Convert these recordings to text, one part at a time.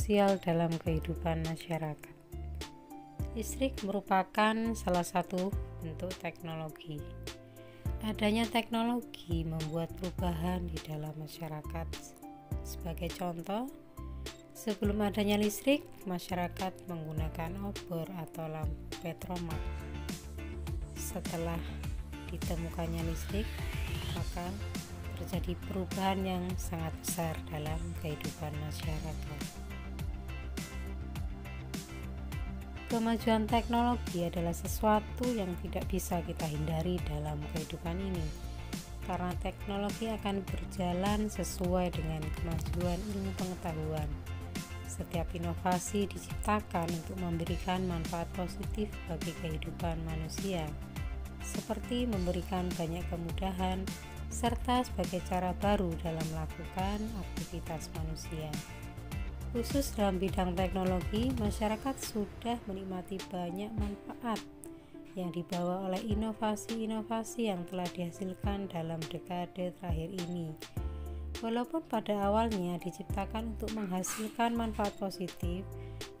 sosial dalam kehidupan masyarakat. Listrik merupakan salah satu bentuk teknologi. Adanya teknologi membuat perubahan di dalam masyarakat. Sebagai contoh, sebelum adanya listrik, masyarakat menggunakan obor atau lampu petromak. Setelah ditemukannya listrik, maka terjadi perubahan yang sangat besar dalam kehidupan masyarakat. Kemajuan teknologi adalah sesuatu yang tidak bisa kita hindari dalam kehidupan ini, karena teknologi akan berjalan sesuai dengan kemajuan ilmu pengetahuan. Setiap inovasi diciptakan untuk memberikan manfaat positif bagi kehidupan manusia, seperti memberikan banyak kemudahan serta sebagai cara baru dalam melakukan aktivitas manusia. Khusus dalam bidang teknologi, masyarakat sudah menikmati banyak manfaat yang dibawa oleh inovasi-inovasi yang telah dihasilkan dalam dekade terakhir ini. Walaupun pada awalnya diciptakan untuk menghasilkan manfaat positif,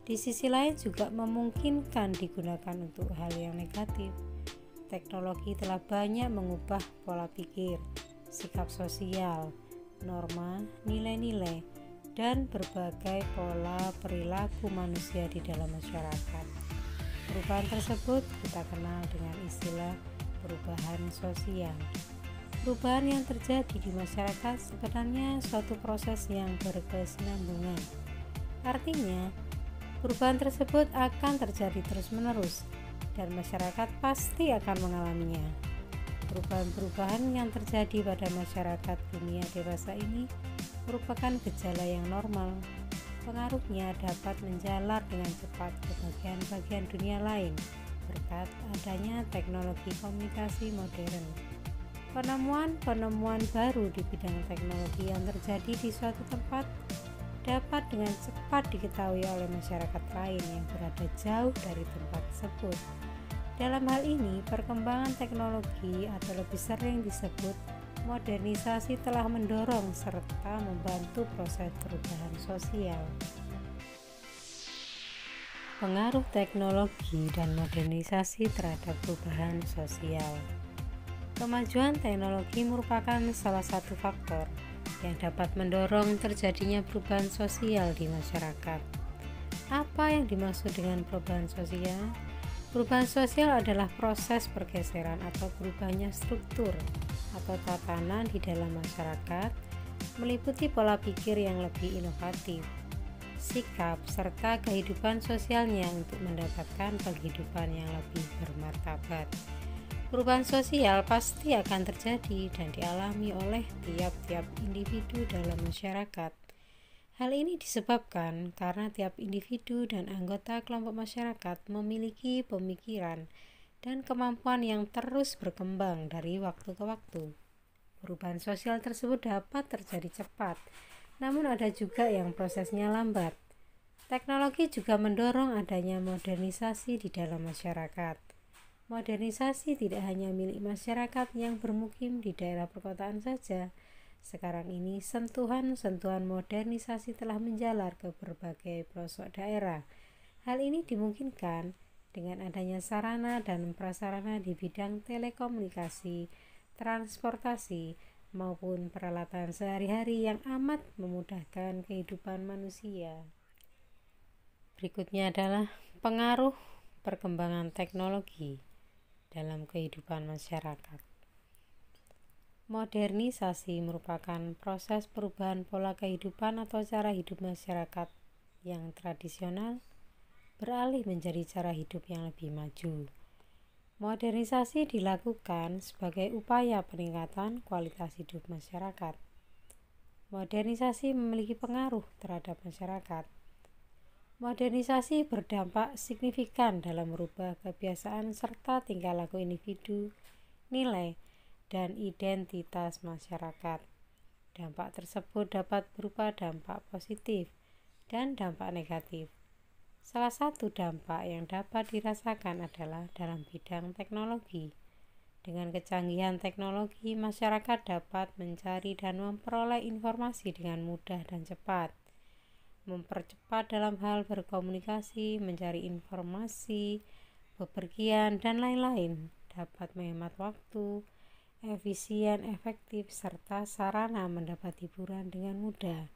di sisi lain juga memungkinkan digunakan untuk hal yang negatif. Teknologi telah banyak mengubah pola pikir, sikap sosial, norma, nilai-nilai, dan berbagai pola perilaku manusia di dalam masyarakat. Perubahan tersebut kita kenal dengan istilah perubahan sosial. Perubahan yang terjadi di masyarakat sebenarnya suatu proses yang berkesinambungan. Artinya, perubahan tersebut akan terjadi terus-menerus dan masyarakat pasti akan mengalaminya. Perubahan-perubahan yang terjadi pada masyarakat dunia dewasa ini merupakan gejala yang normal. Pengaruhnya dapat menjalar dengan cepat ke bagian-bagian dunia lain berkat adanya teknologi komunikasi modern. Penemuan-penemuan baru di bidang teknologi yang terjadi di suatu tempat dapat dengan cepat diketahui oleh masyarakat lain yang berada jauh dari tempat tersebut. Dalam hal ini, perkembangan teknologi atau lebih sering disebut modernisasi telah mendorong serta membantu proses perubahan sosial. Pengaruh teknologi dan modernisasi terhadap perubahan sosial. Kemajuan teknologi merupakan salah satu faktor yang dapat mendorong terjadinya perubahan sosial di masyarakat. Apa yang dimaksud dengan perubahan sosial? Perubahan sosial adalah proses pergeseran atau berubahnya struktur atau tatanan di dalam masyarakat meliputi pola pikir yang lebih inovatif, sikap, serta kehidupan sosialnya untuk mendapatkan kehidupan yang lebih bermartabat. Perubahan sosial pasti akan terjadi dan dialami oleh tiap-tiap individu dalam masyarakat. Hal ini disebabkan karena tiap individu dan anggota kelompok masyarakat memiliki pemikiran, dan kemampuan yang terus berkembang dari waktu ke waktu. Perubahan sosial tersebut dapat terjadi cepat, namun ada juga yang prosesnya lambat. Teknologi juga mendorong adanya modernisasi di dalam masyarakat. Modernisasi tidak hanya milik masyarakat yang bermukim di daerah perkotaan saja, sekarang ini sentuhan-sentuhan modernisasi telah menjalar ke berbagai pelosok daerah. Hal ini dimungkinkan dengan adanya sarana dan prasarana di bidang telekomunikasi, transportasi, maupun peralatan sehari-hari yang amat memudahkan kehidupan manusia. Berikutnya adalah pengaruh perkembangan teknologi dalam kehidupan masyarakat. Modernisasi merupakan proses perubahan pola kehidupan atau cara hidup masyarakat yang tradisional beralih menjadi cara hidup yang lebih maju. Modernisasi dilakukan sebagai upaya peningkatan kualitas hidup masyarakat. Modernisasi memiliki pengaruh terhadap masyarakat. Modernisasi berdampak signifikan dalam merubah kebiasaan serta tingkah laku individu, nilai, dan identitas masyarakat. Dampak tersebut dapat berupa dampak positif dan dampak negatif. Salah satu dampak yang dapat dirasakan adalah dalam bidang teknologi. Dengan kecanggihan teknologi, masyarakat dapat mencari dan memperoleh informasi dengan mudah dan cepat. Mempercepat dalam hal berkomunikasi, mencari informasi, bepergian, dan lain-lain dapat menghemat waktu, efisien, efektif, serta sarana mendapat hiburan dengan mudah.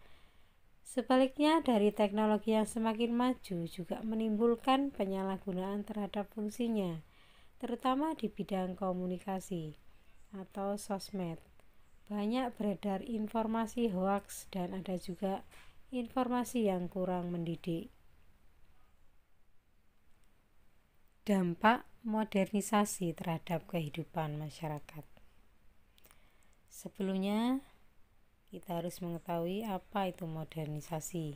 Sebaliknya, dari teknologi yang semakin maju juga menimbulkan penyalahgunaan terhadap fungsinya, terutama di bidang komunikasi atau sosmed. Banyak beredar informasi hoax dan ada juga informasi yang kurang mendidik. Dampak modernisasi terhadap kehidupan masyarakat. Sebelumnya, kita harus mengetahui apa itu modernisasi.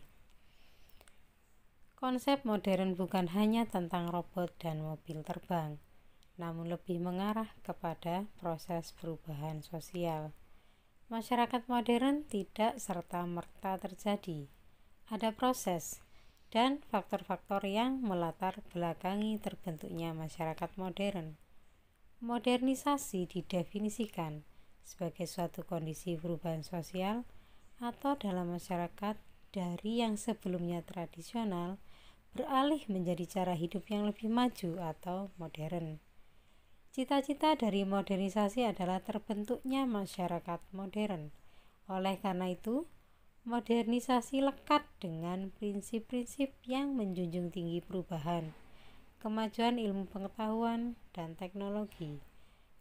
Konsep modern bukan hanya tentang robot dan mobil terbang, namun lebih mengarah kepada proses perubahan sosial. Masyarakat modern tidak serta-merta terjadi. Ada proses dan faktor-faktor yang melatar belakangi terbentuknya masyarakat modern. Modernisasi didefinisikan sebagai suatu kondisi perubahan sosial atau dalam masyarakat dari yang sebelumnya tradisional beralih menjadi cara hidup yang lebih maju atau modern. Cita-cita dari modernisasi adalah terbentuknya masyarakat modern. Oleh karena itu, modernisasi lekat dengan prinsip-prinsip yang menjunjung tinggi perubahan, kemajuan ilmu pengetahuan, dan teknologi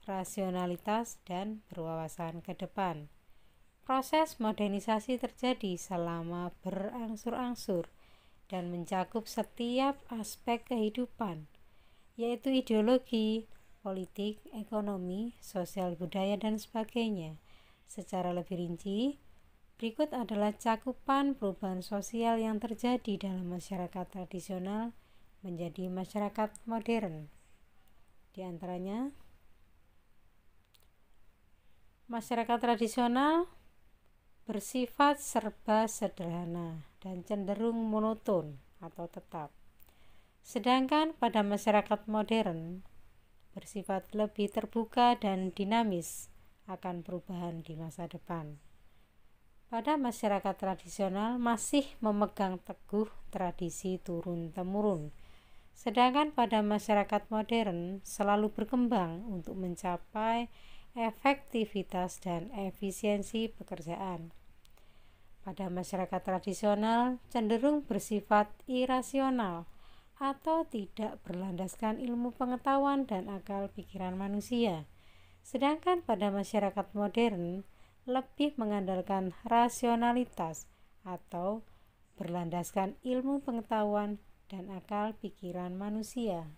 rasionalitas, dan berwawasan ke depan. Proses modernisasi terjadi selama berangsur-angsur dan mencakup setiap aspek kehidupan, yaitu ideologi, politik, ekonomi, sosial budaya, dan sebagainya. Secara lebih rinci, berikut adalah cakupan perubahan sosial yang terjadi dalam masyarakat tradisional menjadi masyarakat modern. Di antaranya, Masyarakat tradisional bersifat serba sederhana dan cenderung monoton atau tetap. Sedangkan pada masyarakat modern bersifat lebih terbuka dan dinamis akan perubahan di masa depan. Pada masyarakat tradisional masih memegang teguh tradisi turun-temurun, sedangkan pada masyarakat modern selalu berkembang untuk mencapai efektivitas dan efisiensi pekerjaan. Pada masyarakat tradisional, cenderung bersifat irasional atau tidak berlandaskan ilmu pengetahuan dan akal pikiran manusia, sedangkan pada masyarakat modern lebih mengandalkan rasionalitas atau berlandaskan ilmu pengetahuan dan akal pikiran manusia.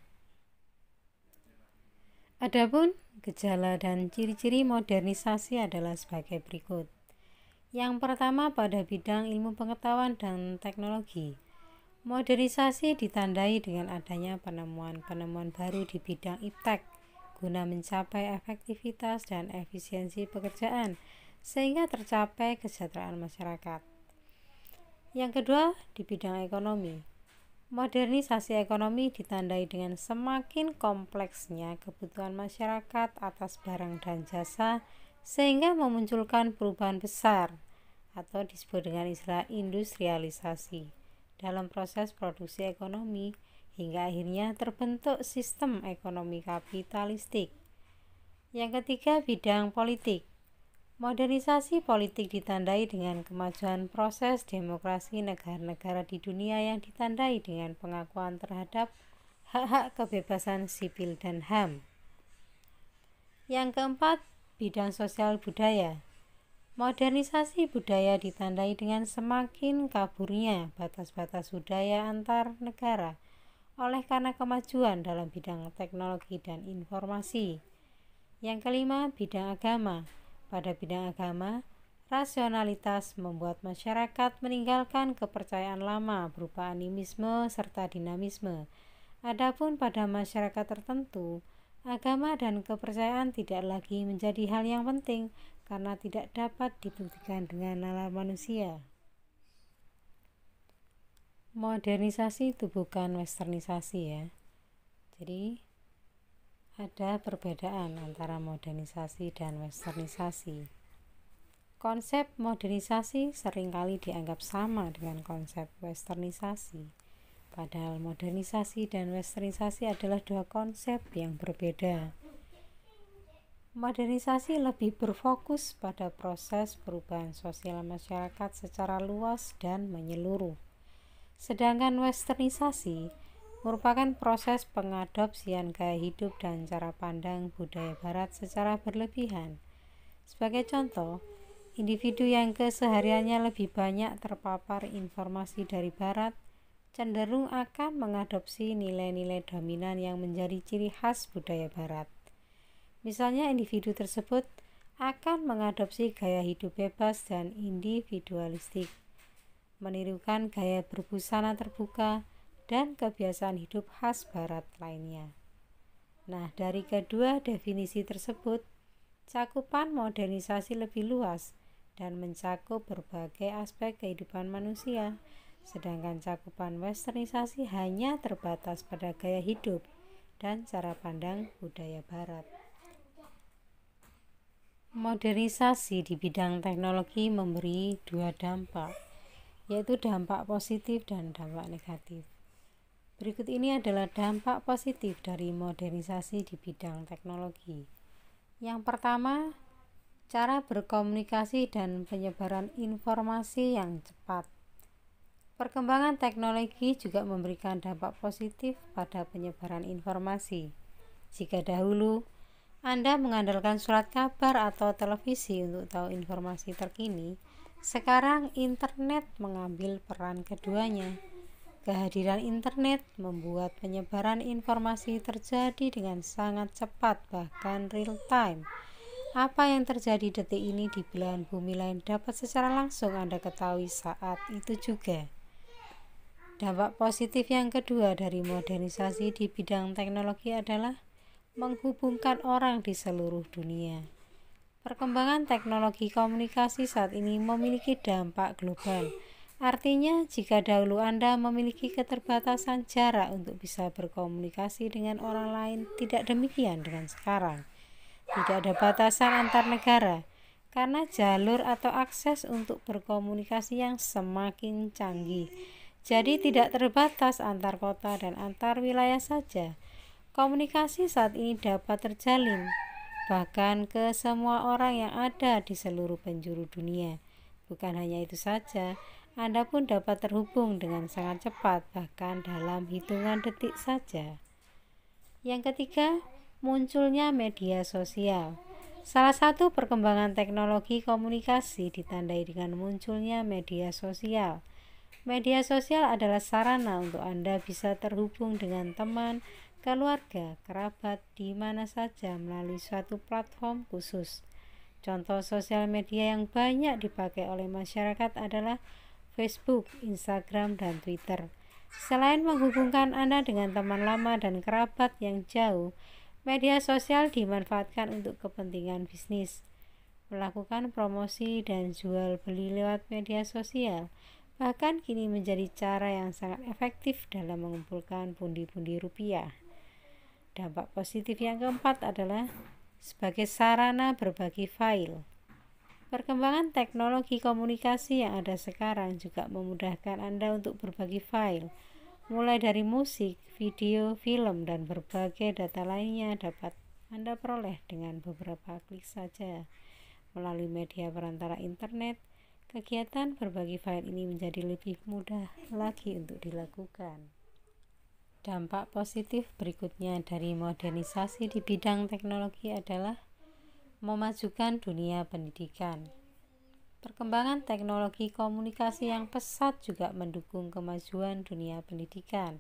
Adapun gejala dan ciri-ciri modernisasi adalah sebagai berikut. Yang pertama pada bidang ilmu pengetahuan dan teknologi. Modernisasi ditandai dengan adanya penemuan-penemuan baru di bidang iptek guna mencapai efektivitas dan efisiensi pekerjaan sehingga tercapai kesejahteraan masyarakat. Yang kedua, di bidang ekonomi. Modernisasi ekonomi ditandai dengan semakin kompleksnya kebutuhan masyarakat atas barang dan jasa sehingga memunculkan perubahan besar atau disebut dengan istilah industrialisasi dalam proses produksi ekonomi hingga akhirnya terbentuk sistem ekonomi kapitalistik. Yang ketiga, bidang politik. Modernisasi politik ditandai dengan kemajuan proses demokrasi negara-negara di dunia yang ditandai dengan pengakuan terhadap hak-hak kebebasan sipil dan HAM. Yang keempat, bidang sosial budaya. Modernisasi budaya ditandai dengan semakin kaburnya batas-batas budaya antar negara oleh karena kemajuan dalam bidang teknologi dan informasi. Yang kelima, bidang agama. Pada bidang agama, rasionalitas membuat masyarakat meninggalkan kepercayaan lama berupa animisme serta dinamisme. Adapun pada masyarakat tertentu, agama dan kepercayaan tidak lagi menjadi hal yang penting karena tidak dapat dibuktikan dengan nalar manusia. Modernisasi itu bukan westernisasi ya. Jadi ada perbedaan antara modernisasi dan westernisasi. Konsep modernisasi seringkali dianggap sama dengan konsep westernisasi. Padahal modernisasi dan westernisasi adalah dua konsep yang berbeda. Modernisasi lebih berfokus pada proses perubahan sosial masyarakat secara luas dan menyeluruh. Sedangkan westernisasi merupakan proses pengadopsian gaya hidup dan cara pandang budaya barat secara berlebihan. Sebagai contoh, individu yang kesehariannya lebih banyak terpapar informasi dari barat cenderung akan mengadopsi nilai-nilai dominan yang menjadi ciri khas budaya barat. Misalnya individu tersebut akan mengadopsi gaya hidup bebas dan individualistik, menirukan gaya berbusana terbuka, dan kebiasaan hidup khas Barat lainnya. Nah, dari kedua definisi tersebut, cakupan modernisasi lebih luas dan mencakup berbagai aspek kehidupan manusia, sedangkan cakupan westernisasi hanya terbatas pada gaya hidup dan cara pandang budaya Barat. Modernisasi di bidang teknologi memberi dua dampak, yaitu dampak positif dan dampak negatif. Berikut ini adalah dampak positif dari modernisasi di bidang teknologi. Yang pertama, cara berkomunikasi dan penyebaran informasi yang cepat. Perkembangan teknologi juga memberikan dampak positif pada penyebaran informasi. Jika dahulu Anda mengandalkan surat kabar atau televisi untuk tahu informasi terkini, sekarang internet mengambil peran keduanya. Kehadiran internet membuat penyebaran informasi terjadi dengan sangat cepat, bahkan real time. Apa yang terjadi detik ini di belahan bumi lain dapat secara langsung Anda ketahui saat itu juga. Dampak positif yang kedua dari modernisasi di bidang teknologi adalah menghubungkan orang di seluruh dunia. Perkembangan teknologi komunikasi saat ini memiliki dampak global Artinya, jika dahulu Anda memiliki keterbatasan jarak untuk bisa berkomunikasi dengan orang lain, tidak demikian dengan sekarang. Tidak ada batasan antar negara, karena jalur atau akses untuk berkomunikasi yang semakin canggih. Jadi, tidak terbatas antar kota dan antar wilayah saja. Komunikasi saat ini dapat terjalin, bahkan ke semua orang yang ada di seluruh penjuru dunia. Bukan hanya itu saja, anda pun dapat terhubung dengan sangat cepat, bahkan dalam hitungan detik saja. Yang ketiga, munculnya media sosial. Salah satu perkembangan teknologi komunikasi ditandai dengan munculnya media sosial. Media sosial adalah sarana untuk Anda bisa terhubung dengan teman, keluarga, kerabat, di mana saja melalui suatu platform khusus. Contoh sosial media yang banyak dipakai oleh masyarakat adalah Facebook, Instagram, dan Twitter. Selain menghubungkan Anda dengan teman lama dan kerabat yang jauh, media sosial dimanfaatkan untuk kepentingan bisnis. Melakukan promosi dan jual beli lewat media sosial, bahkan kini menjadi cara yang sangat efektif dalam mengumpulkan pundi-pundi rupiah. Dampak positif yang keempat adalah sebagai sarana berbagi file. Perkembangan teknologi komunikasi yang ada sekarang juga memudahkan Anda untuk berbagi file, mulai dari musik, video, film, dan berbagai data lainnya dapat Anda peroleh dengan beberapa klik saja melalui media perantara internet. Kegiatan berbagi file ini menjadi lebih mudah lagi untuk dilakukan. Dampak positif berikutnya dari modernisasi di bidang teknologi adalah memajukan dunia pendidikan. Perkembangan teknologi komunikasi yang pesat juga mendukung kemajuan dunia pendidikan.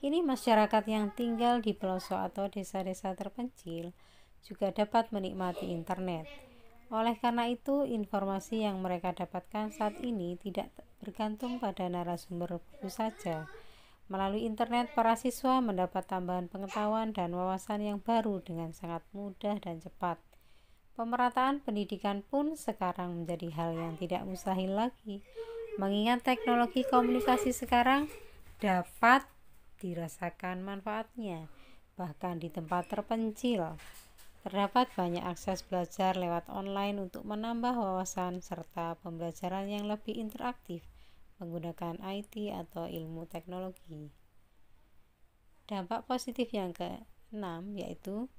Kini masyarakat yang tinggal di pelosok atau desa-desa terpencil juga dapat menikmati internet. Oleh karena itu, informasi yang mereka dapatkan saat ini tidak bergantung pada narasumber buku saja. Melalui internet, para siswa mendapat tambahan pengetahuan dan wawasan yang baru dengan sangat mudah dan cepat. Pemerataan pendidikan pun sekarang menjadi hal yang tidak mustahil lagi, mengingat teknologi komunikasi sekarang dapat dirasakan manfaatnya, bahkan di tempat terpencil. Terdapat banyak akses belajar lewat online untuk menambah wawasan serta pembelajaran yang lebih interaktif menggunakan IT atau ilmu teknologi. Dampak positif yang keenam yaitu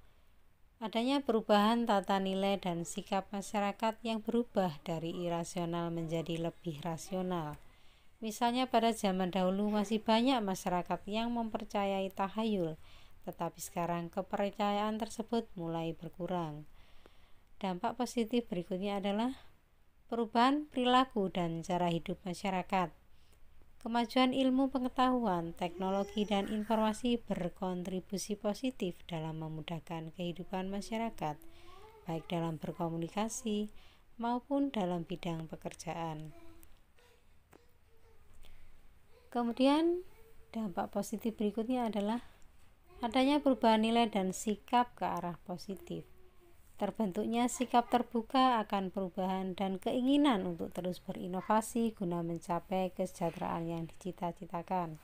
Adanya perubahan tata nilai dan sikap masyarakat yang berubah dari irasional menjadi lebih rasional. Misalnya pada zaman dahulu masih banyak masyarakat yang mempercayai tahayul, tetapi sekarang kepercayaan tersebut mulai berkurang. Dampak positif berikutnya adalah perubahan perilaku dan cara hidup masyarakat. Kemajuan ilmu pengetahuan, teknologi, dan informasi berkontribusi positif dalam memudahkan kehidupan masyarakat, baik dalam berkomunikasi maupun dalam bidang pekerjaan. Kemudian, dampak positif berikutnya adalah adanya perubahan nilai dan sikap ke arah positif. Terbentuknya sikap terbuka akan perubahan dan keinginan untuk terus berinovasi guna mencapai kesejahteraan yang dicita-citakan.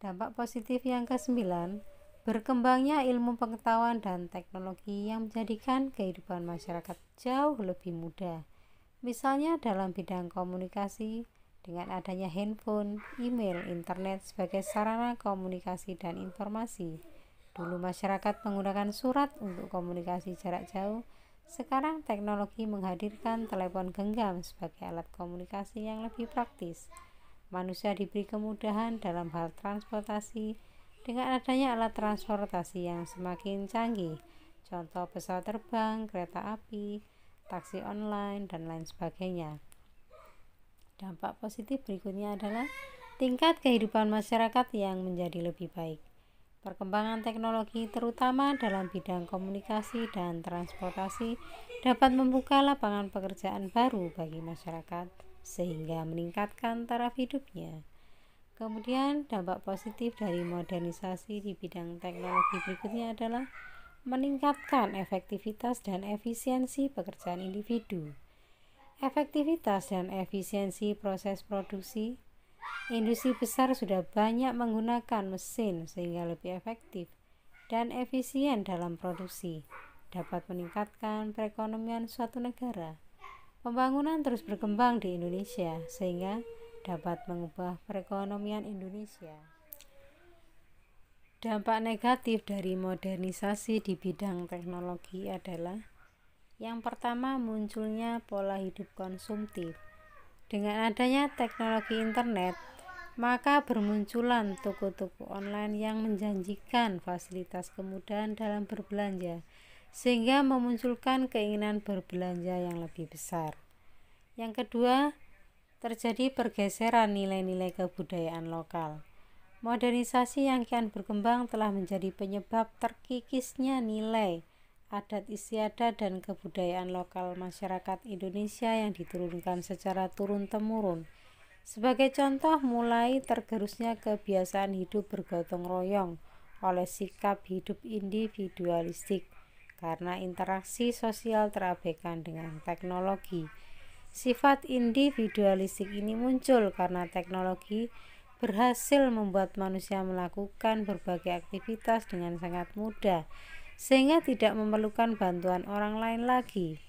Dampak positif yang kesembilan, berkembangnya ilmu pengetahuan dan teknologi yang menjadikan kehidupan masyarakat jauh lebih mudah. Misalnya dalam bidang komunikasi, dengan adanya handphone, email, internet sebagai sarana komunikasi dan informasi Dulu masyarakat menggunakan surat untuk komunikasi jarak jauh, sekarang teknologi menghadirkan telepon genggam sebagai alat komunikasi yang lebih praktis. Manusia diberi kemudahan dalam hal transportasi dengan adanya alat transportasi yang semakin canggih, contoh pesawat terbang, kereta api, taksi online, dan lain sebagainya. Dampak positif berikutnya adalah tingkat kehidupan masyarakat yang menjadi lebih baik. Perkembangan teknologi terutama dalam bidang komunikasi dan transportasi dapat membuka lapangan pekerjaan baru bagi masyarakat sehingga meningkatkan taraf hidupnya. Kemudian dampak positif dari modernisasi di bidang teknologi berikutnya adalah meningkatkan efektivitas dan efisiensi pekerjaan individu. Efektivitas dan efisiensi proses produksi Industri besar sudah banyak menggunakan mesin sehingga lebih efektif dan efisien dalam produksi, dapat meningkatkan perekonomian suatu negara. Pembangunan terus berkembang di Indonesia sehingga dapat mengubah perekonomian Indonesia. Dampak negatif dari modernisasi di bidang teknologi adalah yang pertama munculnya pola hidup konsumtif dengan adanya teknologi internet, maka bermunculan toko-toko online yang menjanjikan fasilitas kemudahan dalam berbelanja, sehingga memunculkan keinginan berbelanja yang lebih besar. Yang kedua, terjadi pergeseran nilai-nilai kebudayaan lokal. Modernisasi yang kian berkembang telah menjadi penyebab terkikisnya nilai adat istiadat dan kebudayaan lokal masyarakat Indonesia yang diturunkan secara turun-temurun. Sebagai contoh, mulai tergerusnya kebiasaan hidup bergotong royong oleh sikap hidup individualistik karena interaksi sosial terabaikan dengan teknologi. Sifat individualistik ini muncul karena teknologi berhasil membuat manusia melakukan berbagai aktivitas dengan sangat mudah sehingga tidak memerlukan bantuan orang lain lagi.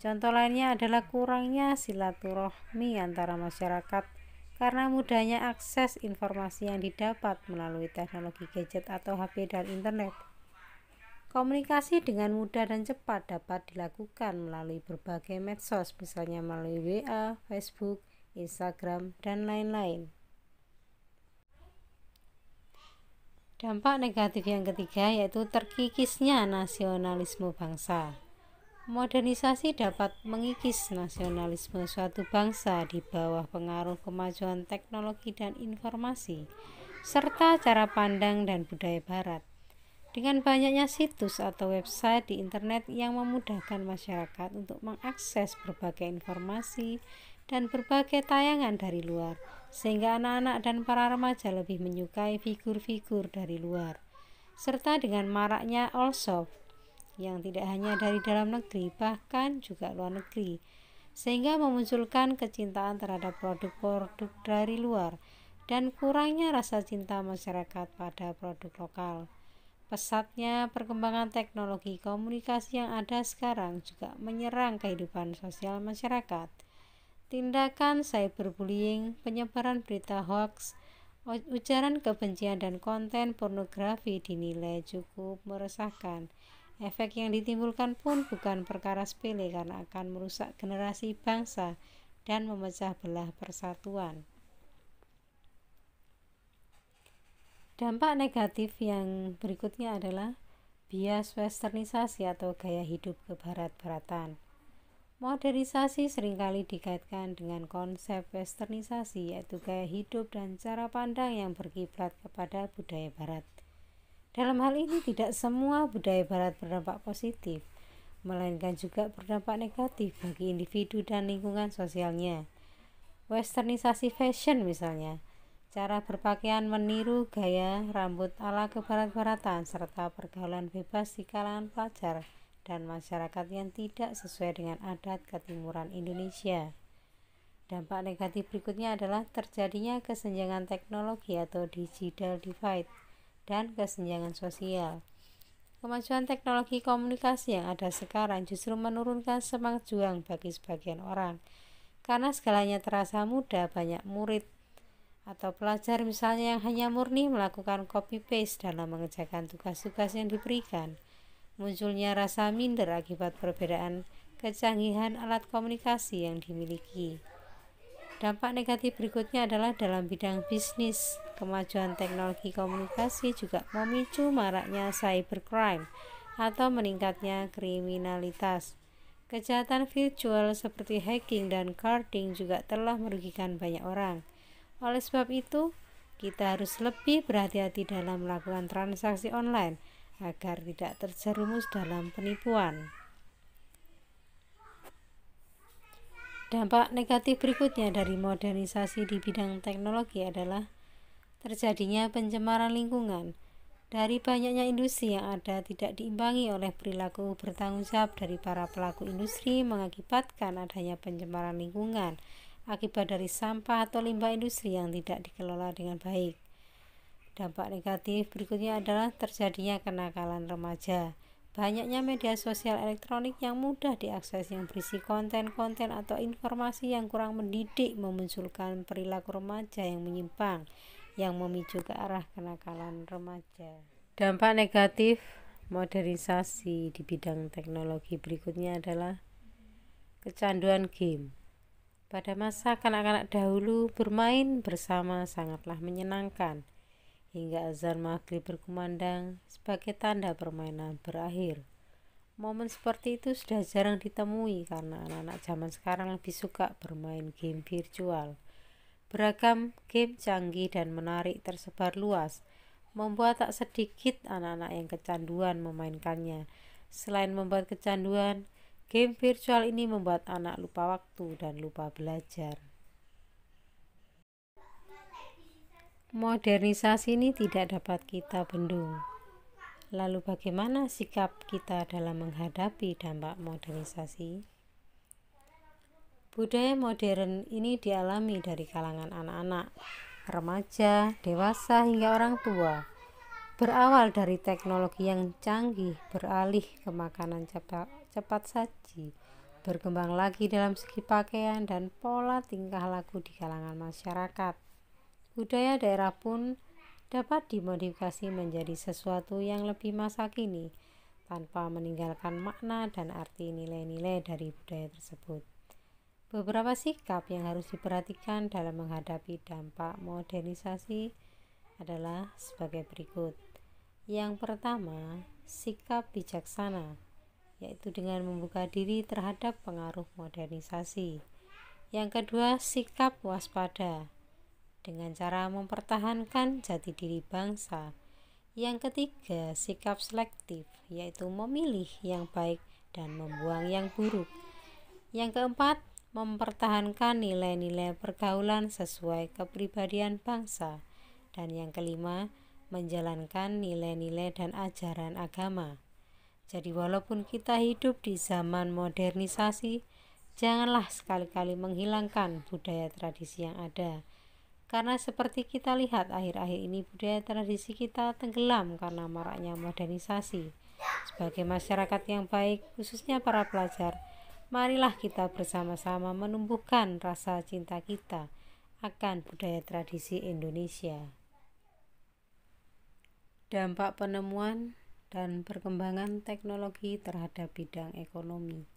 Contoh lainnya adalah kurangnya silaturahmi antara masyarakat karena mudahnya akses informasi yang didapat melalui teknologi gadget atau HP dan internet. Komunikasi dengan mudah dan cepat dapat dilakukan melalui berbagai medsos, misalnya melalui WA, Facebook, Instagram, dan lain-lain. Dampak negatif yang ketiga yaitu terkikisnya nasionalisme bangsa. Modernisasi dapat mengikis nasionalisme suatu bangsa di bawah pengaruh kemajuan teknologi dan informasi, serta cara pandang dan budaya Barat. Dengan banyaknya situs atau website di internet yang memudahkan masyarakat untuk mengakses berbagai informasi dan berbagai tayangan dari luar, sehingga anak-anak dan para remaja lebih menyukai figur-figur dari luar, serta dengan maraknya all yang tidak hanya dari dalam negeri, bahkan juga luar negeri, sehingga memunculkan kecintaan terhadap produk-produk dari luar dan kurangnya rasa cinta masyarakat pada produk lokal. Pesatnya perkembangan teknologi komunikasi yang ada sekarang juga menyerang kehidupan sosial masyarakat tindakan cyberbullying, penyebaran berita hoax, ujaran kebencian dan konten pornografi dinilai cukup meresahkan. Efek yang ditimbulkan pun bukan perkara sepele karena akan merusak generasi bangsa dan memecah belah persatuan. Dampak negatif yang berikutnya adalah bias westernisasi atau gaya hidup kebarat-baratan. Modernisasi seringkali dikaitkan dengan konsep westernisasi yaitu gaya hidup dan cara pandang yang berkiblat kepada budaya barat. Dalam hal ini tidak semua budaya barat berdampak positif, melainkan juga berdampak negatif bagi individu dan lingkungan sosialnya. Westernisasi fashion misalnya, cara berpakaian meniru gaya rambut ala kebarat-baratan serta pergaulan bebas di kalangan pelajar dan masyarakat yang tidak sesuai dengan adat ketimuran Indonesia. Dampak negatif berikutnya adalah terjadinya kesenjangan teknologi atau digital divide dan kesenjangan sosial. Kemajuan teknologi komunikasi yang ada sekarang justru menurunkan semangat juang bagi sebagian orang. Karena segalanya terasa mudah, banyak murid atau pelajar misalnya yang hanya murni melakukan copy paste dalam mengerjakan tugas-tugas yang diberikan munculnya rasa minder akibat perbedaan kecanggihan alat komunikasi yang dimiliki. Dampak negatif berikutnya adalah dalam bidang bisnis, kemajuan teknologi komunikasi juga memicu maraknya cybercrime atau meningkatnya kriminalitas. Kejahatan virtual seperti hacking dan carding juga telah merugikan banyak orang. Oleh sebab itu, kita harus lebih berhati-hati dalam melakukan transaksi online agar tidak terjerumus dalam penipuan. Dampak negatif berikutnya dari modernisasi di bidang teknologi adalah terjadinya pencemaran lingkungan. Dari banyaknya industri yang ada tidak diimbangi oleh perilaku bertanggung jawab dari para pelaku industri mengakibatkan adanya pencemaran lingkungan akibat dari sampah atau limbah industri yang tidak dikelola dengan baik. Dampak negatif berikutnya adalah terjadinya kenakalan remaja. Banyaknya media sosial elektronik yang mudah diakses yang berisi konten-konten atau informasi yang kurang mendidik memunculkan perilaku remaja yang menyimpang yang memicu ke arah kenakalan remaja. Dampak negatif modernisasi di bidang teknologi berikutnya adalah kecanduan game. Pada masa kanak-kanak dahulu bermain bersama sangatlah menyenangkan hingga azan maghrib berkumandang sebagai tanda permainan berakhir. Momen seperti itu sudah jarang ditemui karena anak-anak zaman sekarang lebih suka bermain game virtual. Beragam game canggih dan menarik tersebar luas, membuat tak sedikit anak-anak yang kecanduan memainkannya. Selain membuat kecanduan, game virtual ini membuat anak lupa waktu dan lupa belajar. Modernisasi ini tidak dapat kita bendung. Lalu bagaimana sikap kita dalam menghadapi dampak modernisasi? Budaya modern ini dialami dari kalangan anak-anak, remaja, dewasa hingga orang tua. Berawal dari teknologi yang canggih, beralih ke makanan cepat, cepat saji, berkembang lagi dalam segi pakaian dan pola tingkah laku di kalangan masyarakat budaya daerah pun dapat dimodifikasi menjadi sesuatu yang lebih masa kini tanpa meninggalkan makna dan arti nilai-nilai dari budaya tersebut. Beberapa sikap yang harus diperhatikan dalam menghadapi dampak modernisasi adalah sebagai berikut. Yang pertama, sikap bijaksana, yaitu dengan membuka diri terhadap pengaruh modernisasi. Yang kedua, sikap waspada, dengan cara mempertahankan jati diri bangsa. Yang ketiga, sikap selektif, yaitu memilih yang baik dan membuang yang buruk. Yang keempat, mempertahankan nilai-nilai pergaulan sesuai kepribadian bangsa. Dan yang kelima, menjalankan nilai-nilai dan ajaran agama. Jadi, walaupun kita hidup di zaman modernisasi, janganlah sekali-kali menghilangkan budaya tradisi yang ada karena seperti kita lihat akhir-akhir ini budaya tradisi kita tenggelam karena maraknya modernisasi. Sebagai masyarakat yang baik, khususnya para pelajar, marilah kita bersama-sama menumbuhkan rasa cinta kita akan budaya tradisi Indonesia. Dampak penemuan dan perkembangan teknologi terhadap bidang ekonomi.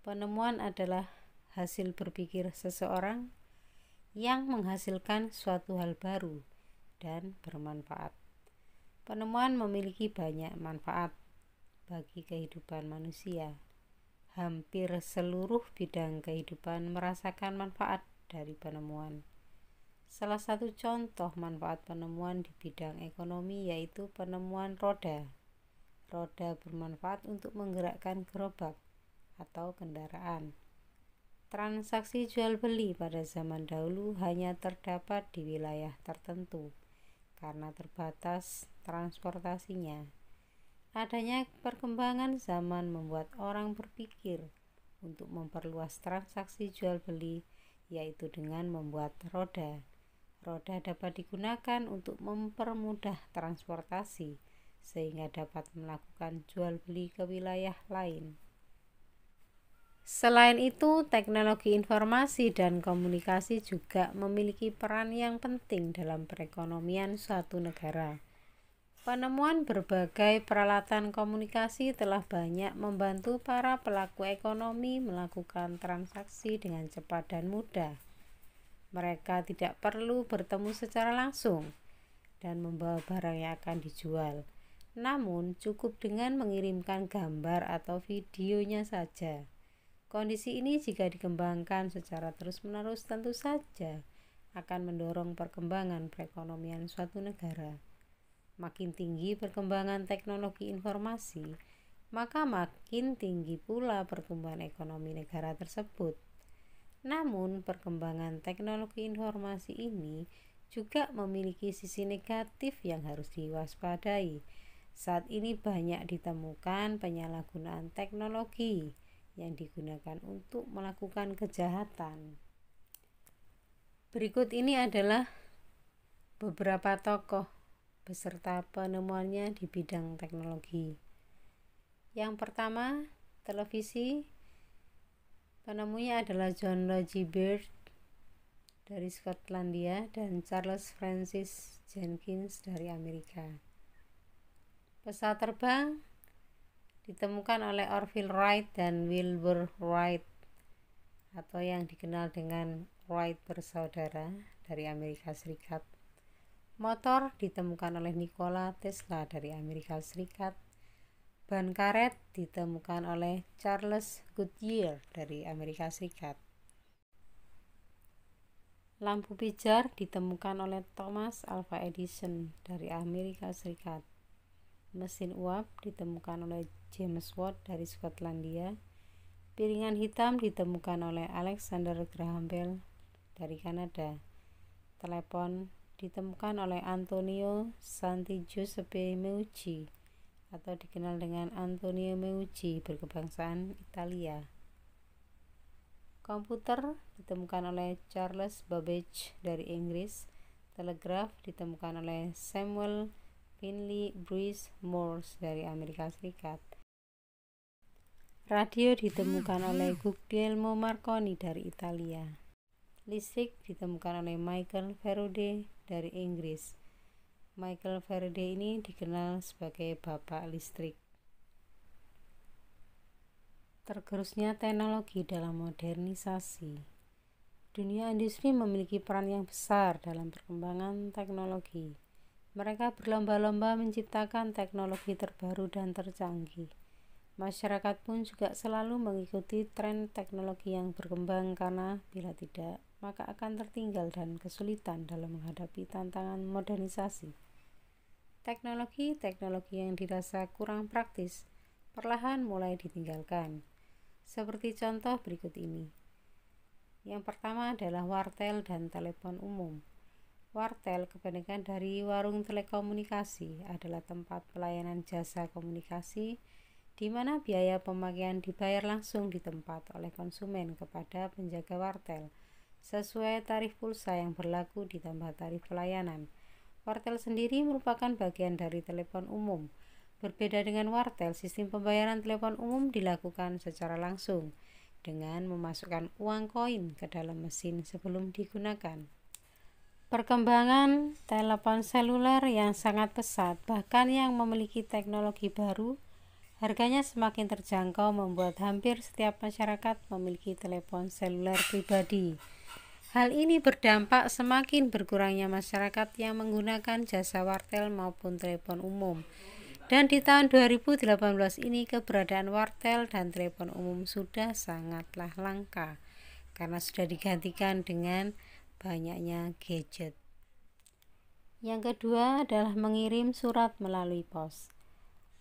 Penemuan adalah hasil berpikir seseorang yang menghasilkan suatu hal baru dan bermanfaat. Penemuan memiliki banyak manfaat bagi kehidupan manusia. Hampir seluruh bidang kehidupan merasakan manfaat dari penemuan. Salah satu contoh manfaat penemuan di bidang ekonomi yaitu penemuan roda. Roda bermanfaat untuk menggerakkan gerobak atau kendaraan. Transaksi jual beli pada zaman dahulu hanya terdapat di wilayah tertentu karena terbatas transportasinya. Adanya perkembangan zaman membuat orang berpikir untuk memperluas transaksi jual beli, yaitu dengan membuat roda. Roda dapat digunakan untuk mempermudah transportasi, sehingga dapat melakukan jual beli ke wilayah lain. Selain itu, teknologi informasi dan komunikasi juga memiliki peran yang penting dalam perekonomian suatu negara. Penemuan berbagai peralatan komunikasi telah banyak membantu para pelaku ekonomi melakukan transaksi dengan cepat dan mudah. Mereka tidak perlu bertemu secara langsung dan membawa barang yang akan dijual, namun cukup dengan mengirimkan gambar atau videonya saja. Kondisi ini jika dikembangkan secara terus-menerus tentu saja akan mendorong perkembangan perekonomian suatu negara. Makin tinggi perkembangan teknologi informasi, maka makin tinggi pula pertumbuhan ekonomi negara tersebut. Namun, perkembangan teknologi informasi ini juga memiliki sisi negatif yang harus diwaspadai. Saat ini banyak ditemukan penyalahgunaan teknologi yang digunakan untuk melakukan kejahatan. Berikut ini adalah beberapa tokoh beserta penemuannya di bidang teknologi. Yang pertama, televisi. Penemunya adalah John Logie Baird dari Skotlandia dan Charles Francis Jenkins dari Amerika. Pesawat terbang ditemukan oleh Orville Wright dan Wilbur Wright atau yang dikenal dengan Wright bersaudara dari Amerika Serikat. Motor ditemukan oleh Nikola Tesla dari Amerika Serikat. Ban karet ditemukan oleh Charles Goodyear dari Amerika Serikat. Lampu pijar ditemukan oleh Thomas Alva Edison dari Amerika Serikat. Mesin uap ditemukan oleh James Watt dari Skotlandia. Piringan hitam ditemukan oleh Alexander Graham Bell dari Kanada. Telepon ditemukan oleh Antonio Santi Giuseppe Meucci atau dikenal dengan Antonio Meucci berkebangsaan Italia. Komputer ditemukan oleh Charles Babbage dari Inggris. Telegraf ditemukan oleh Samuel Finley Bruce Morse dari Amerika Serikat. Radio ditemukan hmm, oleh hmm. Guglielmo Marconi dari Italia. Listrik ditemukan oleh Michael Faraday dari Inggris. Michael Faraday ini dikenal sebagai bapak listrik. Tergerusnya teknologi dalam modernisasi. Dunia industri memiliki peran yang besar dalam perkembangan teknologi. Mereka berlomba-lomba menciptakan teknologi terbaru dan tercanggih Masyarakat pun juga selalu mengikuti tren teknologi yang berkembang karena bila tidak, maka akan tertinggal dan kesulitan dalam menghadapi tantangan modernisasi. Teknologi-teknologi yang dirasa kurang praktis perlahan mulai ditinggalkan. Seperti contoh berikut ini. Yang pertama adalah wartel dan telepon umum. Wartel, kependekan dari warung telekomunikasi, adalah tempat pelayanan jasa komunikasi di mana biaya pemakaian dibayar langsung di tempat oleh konsumen kepada penjaga wartel sesuai tarif pulsa yang berlaku ditambah tarif pelayanan. Wartel sendiri merupakan bagian dari telepon umum. Berbeda dengan wartel, sistem pembayaran telepon umum dilakukan secara langsung dengan memasukkan uang koin ke dalam mesin sebelum digunakan. Perkembangan telepon seluler yang sangat pesat, bahkan yang memiliki teknologi baru, Harganya semakin terjangkau membuat hampir setiap masyarakat memiliki telepon seluler pribadi. Hal ini berdampak semakin berkurangnya masyarakat yang menggunakan jasa wartel maupun telepon umum. Dan di tahun 2018 ini keberadaan wartel dan telepon umum sudah sangatlah langka karena sudah digantikan dengan banyaknya gadget. Yang kedua adalah mengirim surat melalui pos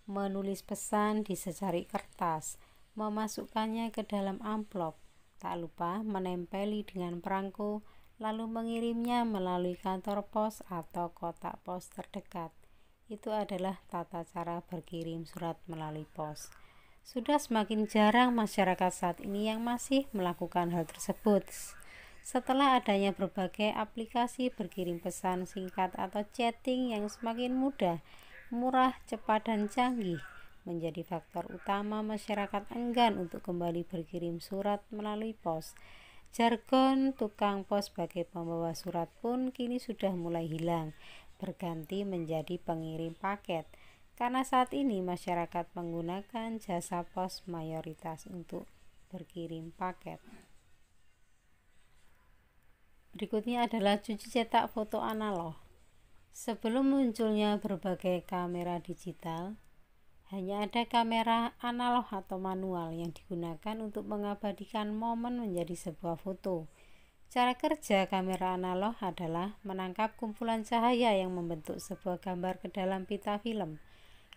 menulis pesan di secari kertas, memasukkannya ke dalam amplop, tak lupa menempeli dengan perangko, lalu mengirimnya melalui kantor pos atau kotak pos terdekat. Itu adalah tata cara berkirim surat melalui pos. Sudah semakin jarang masyarakat saat ini yang masih melakukan hal tersebut. Setelah adanya berbagai aplikasi berkirim pesan singkat atau chatting yang semakin mudah, murah, cepat, dan canggih menjadi faktor utama masyarakat enggan untuk kembali berkirim surat melalui pos. Jargon tukang pos sebagai pembawa surat pun kini sudah mulai hilang, berganti menjadi pengirim paket. Karena saat ini masyarakat menggunakan jasa pos mayoritas untuk berkirim paket. Berikutnya adalah cuci cetak foto analog. Sebelum munculnya berbagai kamera digital, hanya ada kamera analog atau manual yang digunakan untuk mengabadikan momen menjadi sebuah foto. Cara kerja kamera analog adalah menangkap kumpulan cahaya yang membentuk sebuah gambar ke dalam pita film.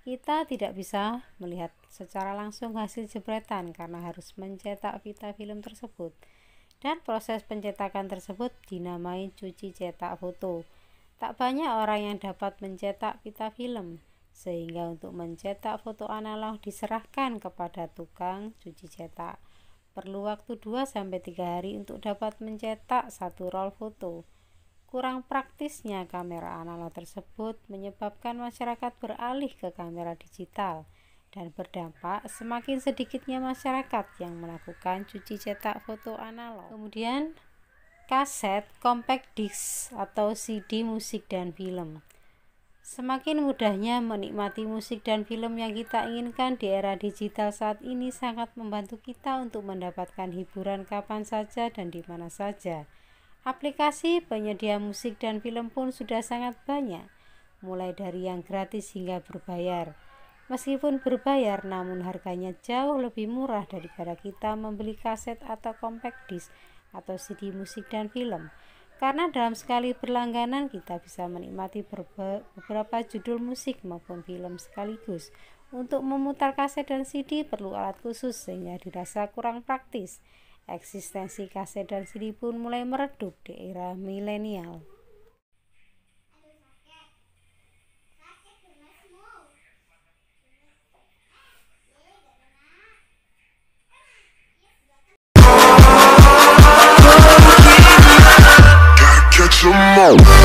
Kita tidak bisa melihat secara langsung hasil jepretan karena harus mencetak pita film tersebut. Dan proses pencetakan tersebut dinamai cuci cetak foto. Tak banyak orang yang dapat mencetak pita film, sehingga untuk mencetak foto analog diserahkan kepada tukang cuci cetak. Perlu waktu 2-3 hari untuk dapat mencetak satu roll foto. Kurang praktisnya kamera analog tersebut menyebabkan masyarakat beralih ke kamera digital dan berdampak semakin sedikitnya masyarakat yang melakukan cuci cetak foto analog. Kemudian kaset, compact disc atau CD musik dan film. Semakin mudahnya menikmati musik dan film yang kita inginkan di era digital saat ini sangat membantu kita untuk mendapatkan hiburan kapan saja dan di mana saja. Aplikasi penyedia musik dan film pun sudah sangat banyak, mulai dari yang gratis hingga berbayar. Meskipun berbayar, namun harganya jauh lebih murah daripada kita membeli kaset atau compact disc atau CD musik dan film. Karena dalam sekali berlangganan kita bisa menikmati beberapa judul musik maupun film sekaligus. Untuk memutar kaset dan CD perlu alat khusus sehingga dirasa kurang praktis. Eksistensi kaset dan CD pun mulai meredup di era milenial. go.